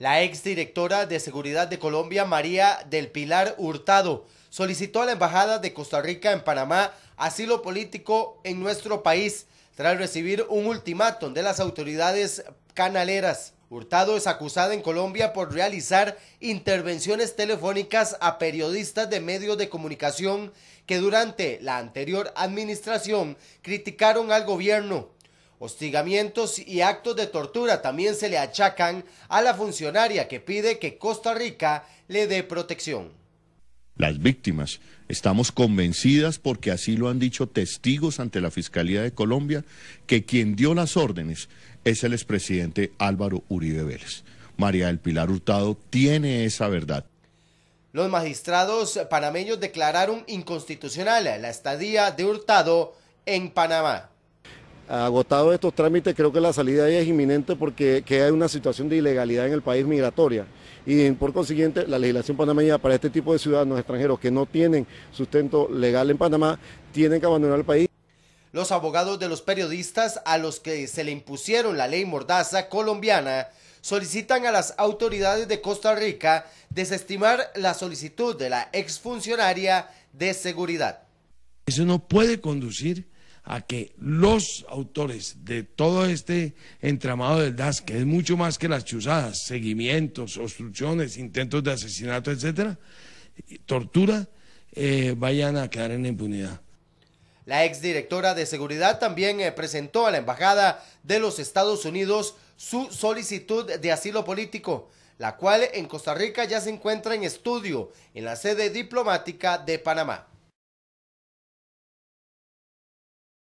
La exdirectora de Seguridad de Colombia, María del Pilar Hurtado, solicitó a la Embajada de Costa Rica en Panamá asilo político en nuestro país tras recibir un ultimátum de las autoridades canaleras. Hurtado es acusada en Colombia por realizar intervenciones telefónicas a periodistas de medios de comunicación que durante la anterior administración criticaron al gobierno. Hostigamientos y actos de tortura también se le achacan a la funcionaria que pide que Costa Rica le dé protección. Las víctimas, estamos convencidas, porque así lo han dicho testigos ante la Fiscalía de Colombia, que quien dio las órdenes es el expresidente Álvaro Uribe Vélez. María del Pilar Hurtado tiene esa verdad. Los magistrados panameños declararon inconstitucional la estadía de Hurtado en Panamá agotado estos trámites, creo que la salida ahí es inminente porque hay una situación de ilegalidad en el país migratoria. Y por consiguiente, la legislación panameña para este tipo de ciudadanos extranjeros que no tienen sustento legal en Panamá tienen que abandonar el país. Los abogados de los periodistas a los que se le impusieron la ley mordaza colombiana solicitan a las autoridades de Costa Rica desestimar la solicitud de la exfuncionaria de seguridad. Eso no puede conducir a que los autores de todo este entramado del DAS, que es mucho más que las chuzadas, seguimientos, obstrucciones, intentos de asesinato, etcétera, tortura, eh, vayan a quedar en impunidad. La exdirectora de seguridad también eh, presentó a la Embajada de los Estados Unidos su solicitud de asilo político, la cual en Costa Rica ya se encuentra en estudio en la sede diplomática de Panamá.